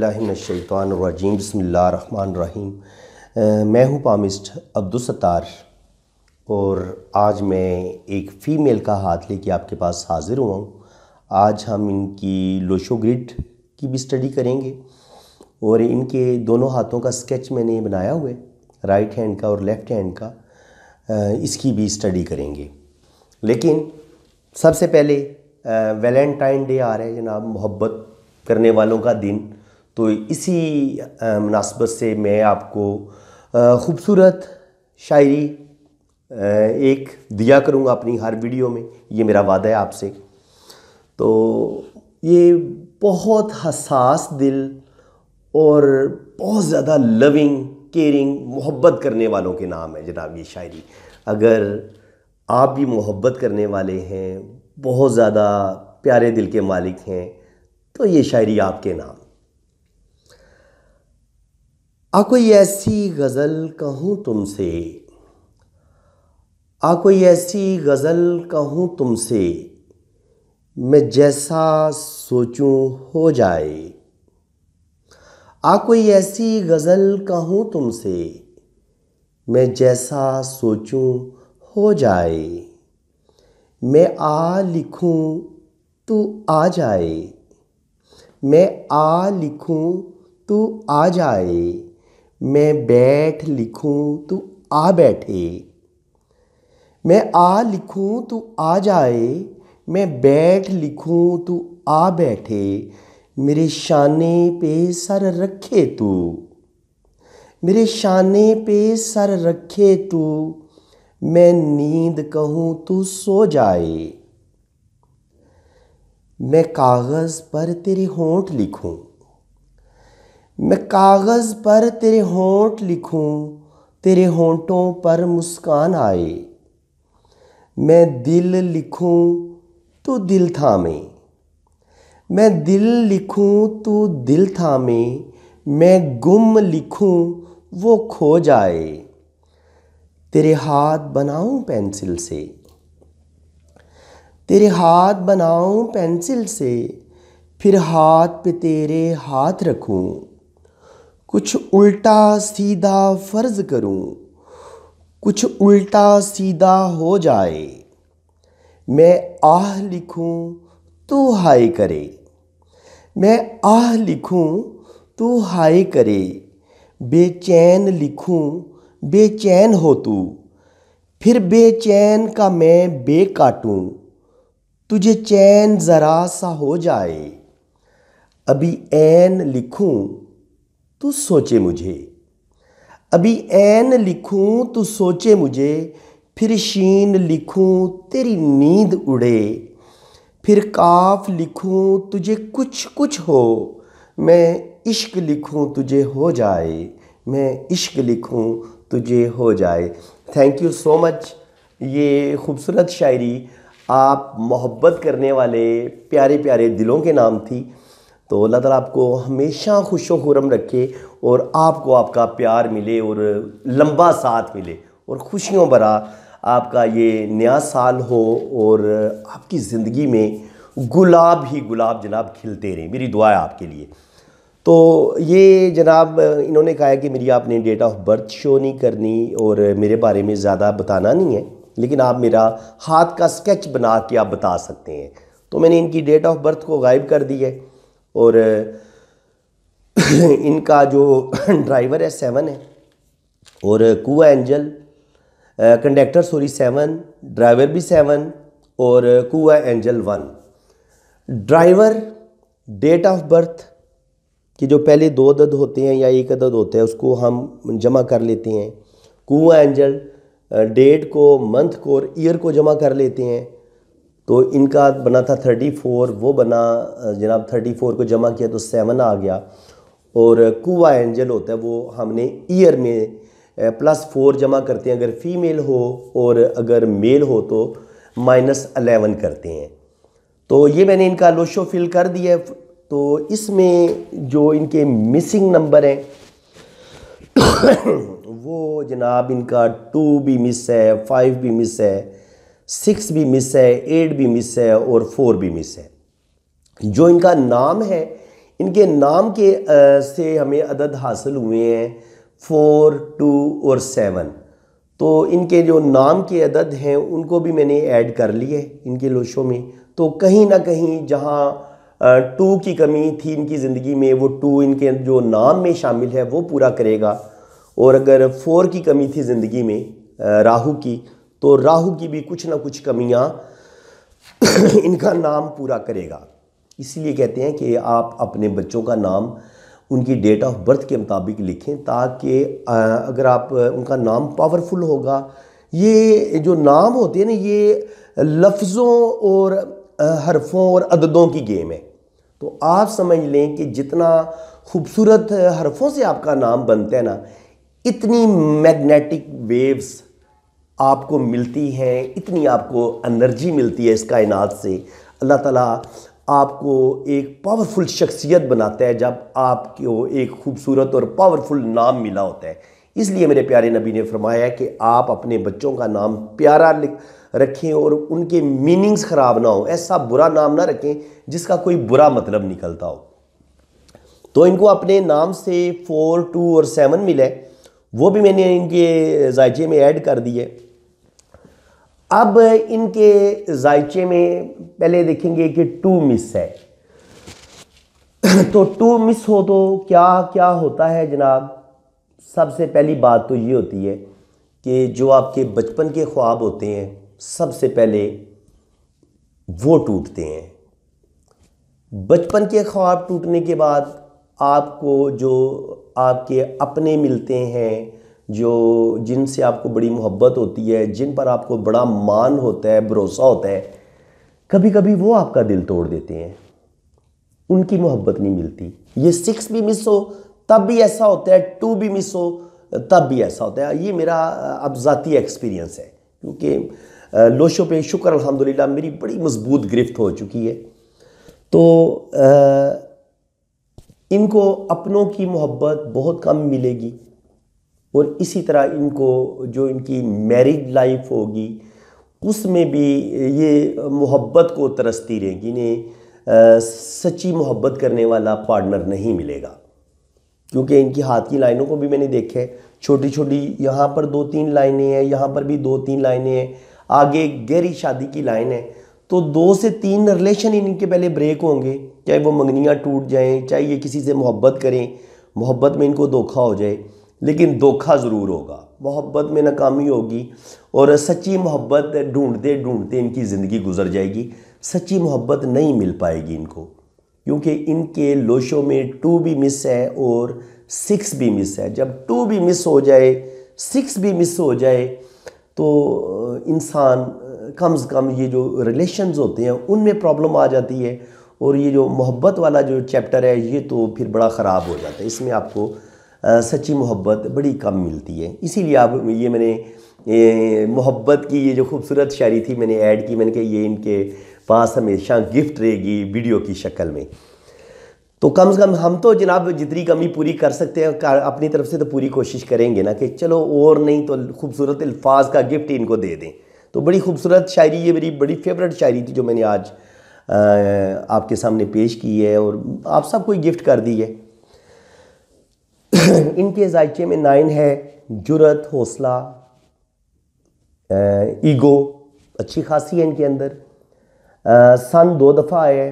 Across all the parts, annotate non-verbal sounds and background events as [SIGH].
रजीम बसमीम मैं हूँ पामिस्ट अब्दुलसतार और आज मैं एक फ़ीमेल का हाथ लेके आपके पास हाज़िर हुआ हूँ आज हम इनकी लोशो ग्रिड की भी स्टडी करेंगे और इनके दोनों हाथों का स्केच मैंने बनाया हुआ है राइट हैंड का और लेफ़्ट हैंड का इसकी भी स्टडी करेंगे लेकिन सबसे पहले वैलेंटाइन डे आ रहा है जनाब मोहब्बत करने वालों का दिन तो इसी मुनासबत से मैं आपको ख़ूबसूरत शायरी एक दिया करूँगा अपनी हर वीडियो में ये मेरा वादा है आपसे तो ये बहुत हसास दिल और बहुत ज़्यादा लविंग केयरिंग मोहब्बत करने वालों के नाम है जनाब ये शायरी अगर आप भी मोहब्बत करने वाले हैं बहुत ज़्यादा प्यारे दिल के मालिक हैं तो ये शायरी आपके नाम आ कोई ऐसी गज़ल कहूँ तुमसे आ कोई ऐसी गज़ल कहूँ तुमसे मैं जैसा सोचूं हो जाए आ कोई ऐसी गज़ल कहूँ तुमसे मैं जैसा सोचूं हो जाए मैं आ लिखूं तू आ जाए मैं आ लिखूं तू आ जाए मैं बैठ लिखूं तू आ बैठे मैं आ लिखूं तू आ जाए मैं बैठ लिखूं तू आ बैठे मेरे शाने पे सर रखे तू मेरे शाने पे सर रखे तू मैं नींद कहूँ तू सो जाए मैं कागज़ पर तेरे होंठ लिखूं मैं कागज़ पर तेरे होंठ लिखूं तेरे होंठों पर मुस्कान आए मैं दिल लिखूं तो दिल थामे मैं दिल लिखूं तो दिल थामे मैं गुम लिखूं वो खो जाए तेरे हाथ बनाऊं पेंसिल से तेरे हाथ बनाऊं पेंसिल से फिर हाथ पे तेरे हाथ रखूं कुछ उल्टा सीधा फर्ज करूं कुछ उल्टा सीधा हो जाए मैं आह लिखूं तो हाय करे मैं आह लिखूं तो हाय करे बेचैन लिखूं बेचैन हो तू फिर बेचैन का मैं बे काटूं तुझे चैन ज़रा सा हो जाए अभी ऐन लिखूं तू सोचे मुझे अभी ऐन लिखूं तू सोचे मुझे फिर शीन लिखूं तेरी नींद उड़े फिर काफ लिखूं तुझे कुछ कुछ हो मैं इश्क लिखूं तुझे हो जाए मैं इश्क लिखूं तुझे हो जाए थैंक यू सो मच ये खूबसूरत शायरी आप मोहब्बत करने वाले प्यारे प्यारे दिलों के नाम थी तो अल्लाह ताला आपको हमेशा खुश वुरम रखे और आपको आपका प्यार मिले और लंबा साथ मिले और खुशियों भरा आपका ये नया साल हो और आपकी ज़िंदगी में गुलाब ही गुलाब जनाब खिलते रहें मेरी दुआ है आपके लिए तो ये जनाब इन्होंने कहा है कि मेरी आपने डेट ऑफ बर्थ शो नहीं करनी और मेरे बारे में ज़्यादा बताना नहीं है लेकिन आप मेरा हाथ का स्केच बना के आप बता सकते हैं तो मैंने इनकी डेट ऑफ बर्थ को गायब कर दी है और [LAUGHS] इनका जो [LAUGHS] ड्राइवर है सेवन है और कुआ एंजल कंडक्टर सॉरी सेवन ड्राइवर भी सेवन और कुआ एंजल one driver date of birth कि जो पहले दो अदद होते हैं या एक अदद होते हैं उसको हम जमा कर लेते हैं कुआ एंजल डेट को मंथ को और ईयर को जमा कर लेते हैं तो इनका बना था थर्टी फोर वो बना जनाब थर्टी फोर को जमा किया तो सेवन आ गया और कुआ एंजल होता है वो हमने ईयर में प्लस फोर जमा करते हैं अगर फीमेल हो और अगर मेल हो तो माइनस अलेवन करते हैं तो ये मैंने इनका लोशो फिल कर दिया तो इसमें जो इनके मिसिंग नंबर हैं [COUGHS] वो जनाब इनका टू भी मिस है फाइव भी मिस है सिक्स भी मिस है एट भी मिस है और फोर भी मिस है जो इनका नाम है इनके नाम के आ, से हमें अदद हासिल हुए हैं फोर टू और सेवन तो इनके जो नाम के अदद हैं उनको भी मैंने ऐड कर लिए इनके लोशों में तो कहीं ना कहीं जहाँ टू की कमी थी इनकी ज़िंदगी में वो टू इनके जो नाम में शामिल है वो पूरा करेगा और अगर फोर की कमी थी ज़िंदगी में राहु की तो राहु की भी कुछ ना कुछ कमियां [CLEARS THROAT] इनका नाम पूरा करेगा इसलिए कहते हैं कि आप अपने बच्चों का नाम उनकी डेट ऑफ बर्थ के मुताबिक लिखें ताकि अगर आप उनका नाम पावरफुल होगा ये जो नाम होते हैं ना ये लफ्ज़ों और हरफों और अददों की गेम है तो आप समझ लें कि जितना खूबसूरत हरफों से आपका नाम बनता है ना इतनी मैग्नेटिक वेव्स आपको मिलती हैं इतनी आपको एनर्जी मिलती है इस कायनात से अल्लाह ताला आपको एक पावरफुल शख्सियत बनाता है जब आपको एक खूबसूरत और पावरफुल नाम मिला होता है इसलिए मेरे प्यारे नबी ने फरमाया कि आप अपने बच्चों का नाम प्यारा रखें और उनके मीनिंग्स ख़राब ना हो ऐसा बुरा नाम ना रखें जिसका कोई बुरा मतलब निकलता हो तो इनको अपने नाम से फोर टू और सेवन मिले वो भी मैंने इनके जायचे में ऐड कर दिए अब इनके जायचे में पहले देखेंगे कि टू मिस है तो टू मिस हो तो क्या क्या होता है जनाब सबसे पहली बात तो ये होती है कि जो आपके बचपन के ख्वाब होते हैं सबसे पहले वो टूटते हैं बचपन के ख्वाब टूटने के बाद आपको जो आपके अपने मिलते हैं जो जिनसे आपको बड़ी मोहब्बत होती है जिन पर आपको बड़ा मान होता है भरोसा होता है कभी कभी वो आपका दिल तोड़ देते हैं उनकी मोहब्बत नहीं मिलती ये सिक्स भी मिस हो तब भी ऐसा होता है टू भी मिस हो तब भी ऐसा होता है ये मेरा अब ज़ाती एक्सपीरियंस है क्योंकि लोशों पे शुक्र अलहमदिल्ला मेरी बड़ी मजबूत गिरफ्त हो चुकी है तो आ, इनको अपनों की मोहब्बत बहुत कम मिलेगी और इसी तरह इनको जो इनकी मैरिड लाइफ होगी उसमें भी ये मोहब्बत को तरसती रहेगी इन्हें सच्ची मोहब्बत करने वाला पार्टनर नहीं मिलेगा क्योंकि इनकी हाथ की लाइनों को भी मैंने देखे छोटी छोटी यहाँ पर दो तीन लाइनें हैं यहाँ पर भी दो तीन लाइनें हैं आगे गहरी शादी की लाइन है तो दो से तीन रिलेशन इनके पहले ब्रेक होंगे चाहे वो मंगनियाँ टूट जाएँ चाहे ये किसी से मोहब्बत करें मोहब्बत में इनको धोखा हो जाए लेकिन धोखा ज़रूर होगा मोहब्बत में नाकामी होगी और सच्ची मोहब्बत ढूंढते ढूंढते इनकी ज़िंदगी गुजर जाएगी सच्ची मोहब्बत नहीं मिल पाएगी इनको क्योंकि इनके लोशों में टू भी मिस है और सिक्स भी मिस है जब टू भी मिस हो जाए सिक्स भी मिस हो जाए तो इंसान कम से कम ये जो रिलेशंस होते हैं उनमें प्रॉब्लम आ जाती है और ये जो मोहब्बत वाला जो चैप्टर है ये तो फिर बड़ा ख़राब हो जाता है इसमें आपको आ, सच्ची मोहब्बत बड़ी कम मिलती है इसीलिए आप ये मैंने मोहब्बत की ये जो खूबसूरत शायरी थी मैंने ऐड की मैंने कहा ये इनके पास हमेशा गिफ्ट रहेगी वीडियो की शक्ल में तो कम से कम हम तो जनाब जितनी कमी पूरी कर सकते हैं अपनी तरफ से तो पूरी कोशिश करेंगे ना कि चलो और नहीं तो खूबसूरत अल्फाज का गिफ्ट इनको दे दें तो बड़ी खूबसूरत शायरी ये मेरी बड़ी फेवरेट शायरी थी जो मैंने आज आपके सामने पेश की है और आप सबको गिफ्ट कर दी है [CLEARS THROAT] इनके जायचे में नाइन है जुरत हौसला ईगो अच्छी खासी है इनके अंदर आ, सन दो दफ़ा है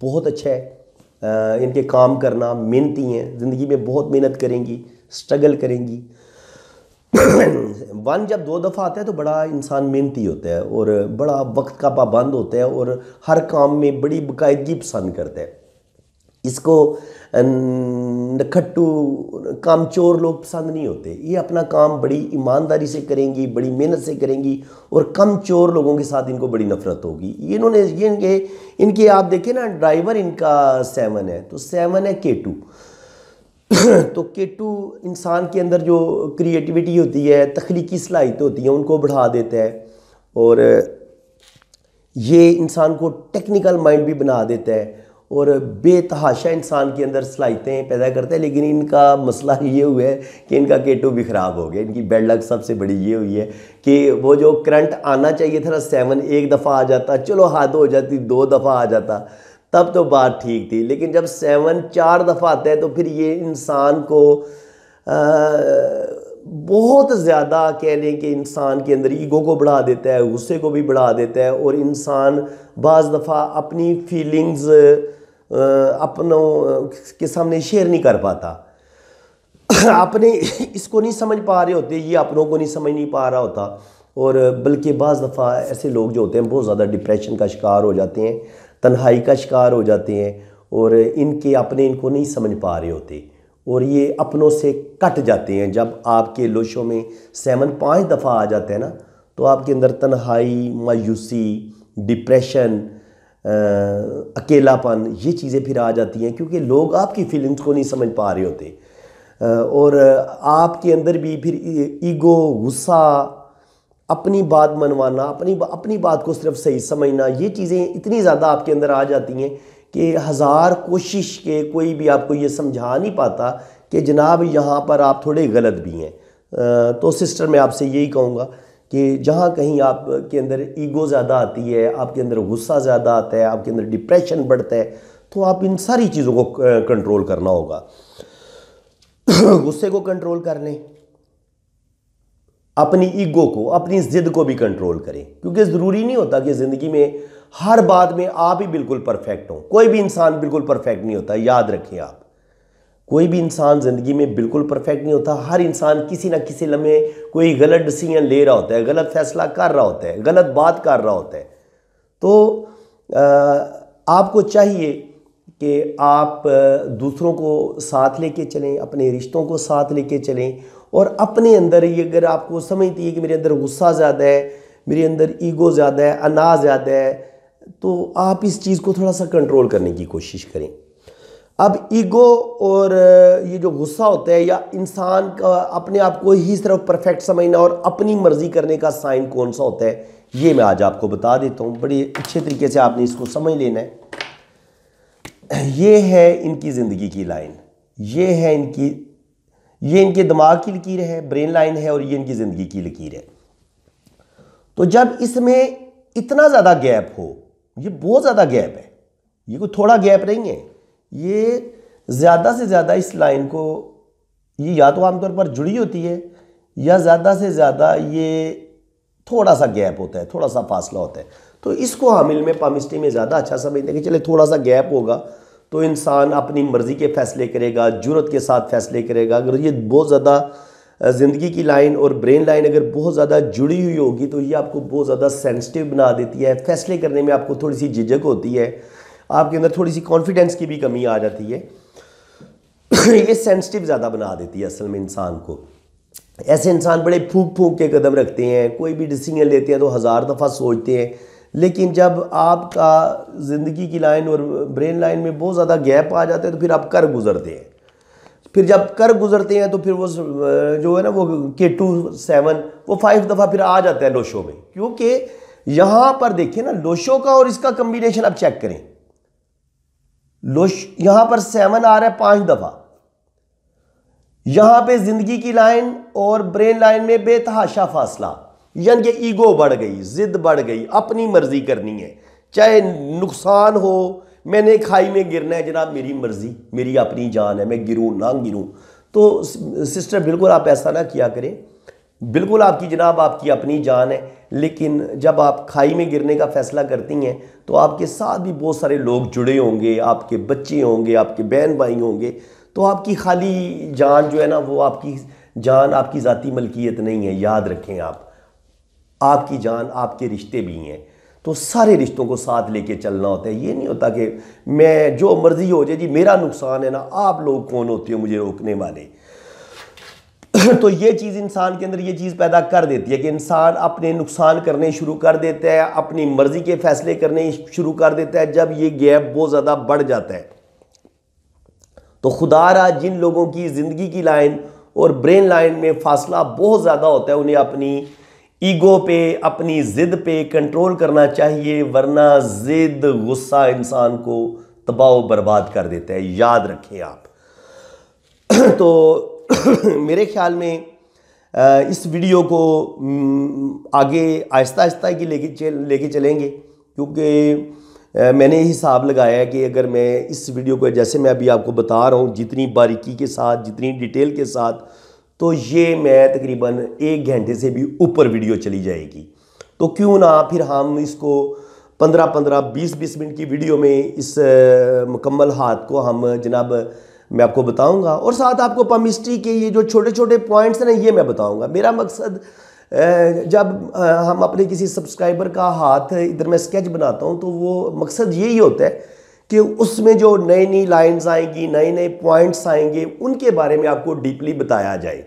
बहुत अच्छा है आ, इनके काम करना मेहनती हैं ज़िंदगी में बहुत मेहनत करेंगी स्ट्रगल करेंगी वन जब दो दफ़ा आता है तो बड़ा इंसान मेहनती होता है और बड़ा वक्त का पाबंद होता है और हर काम में बड़ी बाकायदगी पसंद करता है इसको नखट्टू चोर लोग पसंद नहीं होते ये अपना काम बड़ी ईमानदारी से करेंगी बड़ी मेहनत से करेंगी और कम चोर लोगों के साथ इनको बड़ी नफरत होगी ये इन्होंने ये इनके इनके आप देखें ना ड्राइवर इनका सेवन है तो सेवन है के टू तो के टू इंसान के अंदर जो क्रिएटिविटी होती है तख्लीकी सलाहित होती है उनको बढ़ा देता है और ये इंसान को टेक्निकल माइंड भी बना देता है और बेतहाशा इंसान के अंदर सलाहितें पैदा करते हैं लेकिन इनका मसला ये हुआ है कि इनका केटू भी ख़राब हो गया इनकी बेड लक सबसे बड़ी ये हुई है कि वो जो करंट आना चाहिए था ना सेवन एक दफ़ा आ जाता चलो हाथ हो जाती दो दफ़ा आ जाता तब तो बात ठीक थी लेकिन जब सेवन चार दफ़ा आता है तो फिर ये इंसान को आ, बहुत ज़्यादा कह लें कि इंसान के अंदर ईगो को बढ़ा देता है गुस्से को भी बढ़ा देता है और इंसान बज़ दफ़ा अपनी फीलिंग्स अपनों के सामने शेयर नहीं कर पाता अपने इसको नहीं समझ पा रहे होते ये अपनों को नहीं समझ नहीं पा रहा होता और बल्कि बज़ दफ़ा ऐसे लोग जो होते हैं बहुत ज़्यादा डिप्रेशन का शिकार हो जाते हैं तन्हाई का शिकार हो जाते हैं और इनके अपने इनको नहीं समझ पा रहे होते और ये अपनों से कट जाते हैं जब आपके लोशों में सेवन पाँच दफ़ा आ जाते हैं ना तो आपके अंदर तन्हाई मायूसी डिप्रेशन अकेलापन ये चीज़ें फिर आ जाती हैं क्योंकि लोग आपकी फीलिंग्स को नहीं समझ पा रहे होते और आपके अंदर भी फिर ईगो गुस्सा अपनी बात मनवाना अपनी अपनी बात को सिर्फ सही समझना ये चीज़ें इतनी ज़्यादा आपके अंदर आ जाती हैं कि हज़ार कोशिश के कोई भी आपको ये समझा नहीं पाता कि जनाब यहाँ पर आप थोड़े गलत भी हैं तो सिस्टर मैं आपसे यही कहूँगा कि जहाँ कहीं आपके अंदर ईगो ज़्यादा आती है आपके अंदर गुस्सा ज़्यादा आता है आपके अंदर डिप्रेशन बढ़ता है तो आप इन सारी चीज़ों को कंट्रोल करना होगा [CLEARS THROAT] गुस्से को कंट्रोल कर लें अपनी ईगो को अपनी ज़िद को भी कंट्रोल करें क्योंकि ज़रूरी नहीं होता कि ज़िंदगी में हर बात में आप ही बिल्कुल परफेक्ट हो कोई भी इंसान बिल्कुल परफेक्ट नहीं होता याद रखें आप कोई भी इंसान ज़िंदगी में बिल्कुल परफेक्ट नहीं होता हर इंसान किसी ना किसी लम्हे कोई गलत डिसीजन ले रहा होता है गलत फैसला कर रहा होता है गलत बात कर रहा होता है तो आ, आपको चाहिए कि आप दूसरों को साथ लेके चलें अपने रिश्तों को साथ लेके चलें और अपने अंदर ही अगर आपको समझती है कि मेरे अंदर गुस्सा ज़्यादा है मेरे अंदर ईगो ज़्यादा है अनाज ज़्यादा है तो आप इस चीज़ को थोड़ा सा कंट्रोल करने की कोशिश करें अब ईगो और ये जो गुस्सा होता है या इंसान का अपने आप को ही सिर्फ परफेक्ट समझना और अपनी मर्ज़ी करने का साइन कौन सा होता है ये मैं आज आपको बता देता हूँ बड़े अच्छे तरीके से आपने इसको समझ लेना है ये है इनकी ज़िंदगी की लाइन ये है इनकी ये इनके दिमाग की लकीर है ब्रेन लाइन है और ये इनकी ज़िंदगी की लकीर है तो जब इसमें इतना ज़्यादा गैप हो ये बहुत ज़्यादा गैप है ये कोई थोड़ा गैप नहीं है ये ज़्यादा से ज़्यादा इस लाइन को ये या तो आमतौर पर जुड़ी होती है या ज़्यादा से ज़्यादा ये थोड़ा सा गैप होता है थोड़ा सा फासला होता है तो इसको हामिल में पामिस्टी में ज़्यादा अच्छा समझते हैं कि चले थोड़ा सा गैप होगा तो इंसान अपनी मर्ज़ी के फ़ैसले करेगा जरूरत के साथ फ़ैसले करेगा अगर ये बहुत ज़्यादा ज़िंदगी की लाइन और ब्रेन लाइन अगर बहुत ज़्यादा जुड़ी हुई होगी तो ये आपको बहुत ज़्यादा सेंसिटिव बना देती है फ़ैसले करने में आपको थोड़ी सी झिझक होती है आपके अंदर थोड़ी सी कॉन्फिडेंस की भी कमी आ जाती है [COUGHS] ये सेंसिटिव ज़्यादा बना देती है असल में इंसान को ऐसे इंसान बड़े फूक फूक के कदम रखते हैं कोई भी डिसीजन लेते हैं तो हज़ार दफ़ा सोचते हैं लेकिन जब आपका ज़िंदगी की लाइन और ब्रेन लाइन में बहुत ज़्यादा गैप आ जाता है तो फिर आप कर गुजरते हैं फिर जब कर गुजरते हैं तो फिर वो जो है ना वो के टू सेवन वो फाइव दफ़ा फिर आ जाता है लोशो में क्योंकि यहाँ पर देखिए ना लोशो का और इसका कम्बिनेशन आप चेक करें लोश यहाँ पर सेवन आ रहा है पाँच दफ़ा यहाँ पे ज़िंदगी की लाइन और ब्रेन लाइन में बेतहाशा फासला यानी कि ईगो बढ़ गई ज़िद बढ़ गई अपनी मर्ज़ी करनी है चाहे नुकसान हो मैंने खाई में गिरना है जनाब मेरी मर्ज़ी मेरी अपनी जान है मैं गिरूँ ना गिरूँ तो सिस्टर बिल्कुल आप ऐसा ना किया करें बिल्कुल आपकी जनाब आपकी अपनी जान है लेकिन जब आप खाई में गिरने का फैसला करती हैं तो आपके साथ भी बहुत सारे लोग जुड़े होंगे आपके बच्चे होंगे आपके बहन भाई होंगे तो आपकी खाली जान जो है ना वो आपकी जान आपकी ज़ाती मलकियत नहीं है याद रखें आप आपकी जान आपके रिश्ते भी हैं तो सारे रिश्तों को साथ लेके चलना होता है ये नहीं होता कि मैं जो मर्ज़ी हो जाए जी मेरा नुकसान है ना आप लोग कौन होते हो मुझे रोकने वाले [CLEARS THROAT] तो ये चीज़ इंसान के अंदर ये चीज़ पैदा कर देती है कि इंसान अपने नुकसान करने शुरू कर देता है अपनी मर्ज़ी के फैसले करने शुरू कर देता है जब ये गैप बहुत ज़्यादा बढ़ जाता है तो रहा जिन लोगों की ज़िंदगी की लाइन और ब्रेन लाइन में फासला बहुत ज़्यादा होता है उन्हें अपनी ईगो पे अपनी ज़िद पे कंट्रोल करना चाहिए वरना ज़िद गुस्सा इंसान को तबाह बर्बाद कर देता है याद रखें आप [CLEARS THROAT] तो [CLEARS THROAT] मेरे ख्याल में इस वीडियो को आगे आहिस्ता आहिस्ता की लेके लेके चलेंगे क्योंकि मैंने हिसाब लगाया है कि अगर मैं इस वीडियो को जैसे मैं अभी आपको बता रहा हूँ जितनी बारीकी के साथ जितनी डिटेल के साथ तो ये मैं तकरीबन एक घंटे से भी ऊपर वीडियो चली जाएगी तो क्यों ना फिर हम इसको पंद्रह पंद्रह बीस बीस मिनट की वीडियो में इस मुकम्मल हाथ को हम जनाब मैं आपको बताऊंगा और साथ आपको पमिस्ट्री के ये जो छोटे छोटे पॉइंट्स हैं ना ये मैं बताऊंगा मेरा मकसद जब हम अपने किसी सब्सक्राइबर का हाथ इधर मैं स्केच बनाता हूँ तो वो मकसद यही होता है कि उसमें जो नई नई लाइंस आएंगी नए नए पॉइंट्स आएंगे उनके बारे में आपको डीपली बताया जाए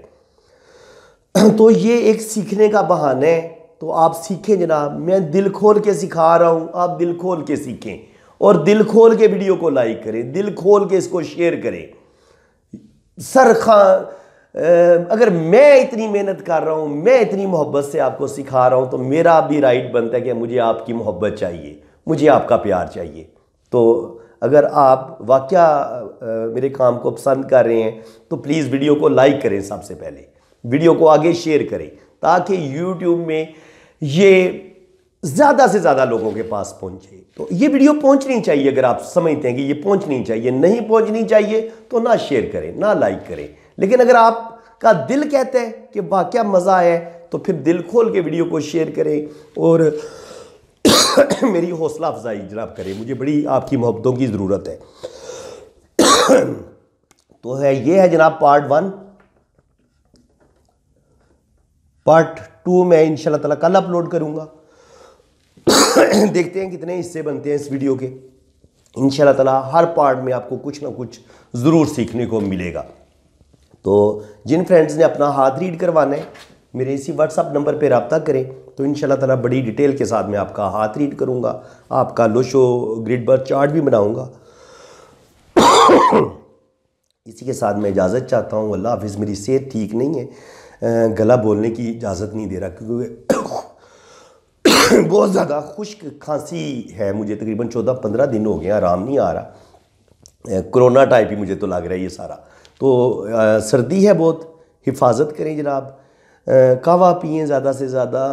[CLEARS THROAT] तो ये एक सीखने का बहाना है तो आप सीखें जनाब मैं दिल खोल के सिखा रहा हूँ आप दिल खोल के सीखें और दिल खोल के वीडियो को लाइक करें दिल खोल के इसको शेयर करें सर खां अगर मैं इतनी मेहनत कर रहा हूँ मैं इतनी मोहब्बत से आपको सिखा रहा हूँ तो मेरा भी राइट बनता है कि मुझे आपकी मोहब्बत चाहिए मुझे आपका प्यार चाहिए तो अगर आप वाक़ मेरे काम को पसंद कर रहे हैं तो प्लीज़ वीडियो को लाइक करें सबसे पहले वीडियो को आगे शेयर करें ताकि यूट्यूब में ये ज़्यादा से ज़्यादा लोगों के पास पहुँचे तो ये वीडियो पहुँचनी चाहिए अगर आप समझते हैं कि ये पहुँचनी चाहिए नहीं पहुँचनी चाहिए तो ना शेयर करें ना लाइक करें लेकिन अगर आपका दिल कहता है कि वाह क्या मज़ा आए तो फिर दिल खोल के वीडियो को शेयर करें और [COUGHS] मेरी हौसला अफजाई जनाब करें मुझे बड़ी आपकी मोहब्बतों की ज़रूरत है [COUGHS] तो है ये है जनाब पार्ट वन पार्ट टू मैं इन ताला कल अपलोड करूँगा [COUGHS] देखते हैं कितने हिस्से बनते हैं इस वीडियो के इन ताला हर पार्ट में आपको कुछ ना कुछ ज़रूर सीखने को मिलेगा तो जिन फ्रेंड्स ने अपना हाथ रीड करवाना है मेरे इसी व्हाट्सअप नंबर पर रबता करें तो इन ताला बड़ी डिटेल के साथ मैं आपका हाथ रीड करूँगा आपका लोशो ग्रिड बर्थ चार्ट भी बनाऊँगा [COUGHS] इसी के साथ मैं इजाज़त चाहता हूँ अल्लाह हाफिज़ मेरी सेहत ठीक नहीं है गला बोलने की इजाज़त नहीं दे रहा क्योंकि [COUGHS] बहुत ज़्यादा खुश्क खांसी है मुझे तकरीबन चौदह पंद्रह दिन हो गए आराम नहीं आ रहा कोरोना टाइप ही मुझे तो लग रहा है ये सारा तो आ, सर्दी है बहुत हिफाजत करें जनाब कावा पिए ज़्यादा से ज़्यादा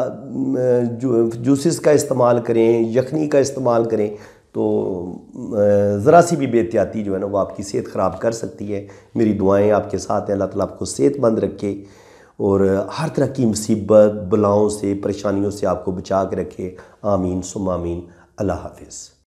जूसेस का इस्तेमाल करें यखनी का इस्तेमाल करें तो ज़रा सी भी बेहतियाती जो है ना वो आपकी सेहत ख़राब कर सकती है मेरी दुआएं आपके साथ हैं अल्लाह ताला आपको सेहतमंद रखे और हर तरह की मुसीबत बलाओं से परेशानियों से आपको बचा के रखे आमीन सुम आमीन अल्लाह हाफिज़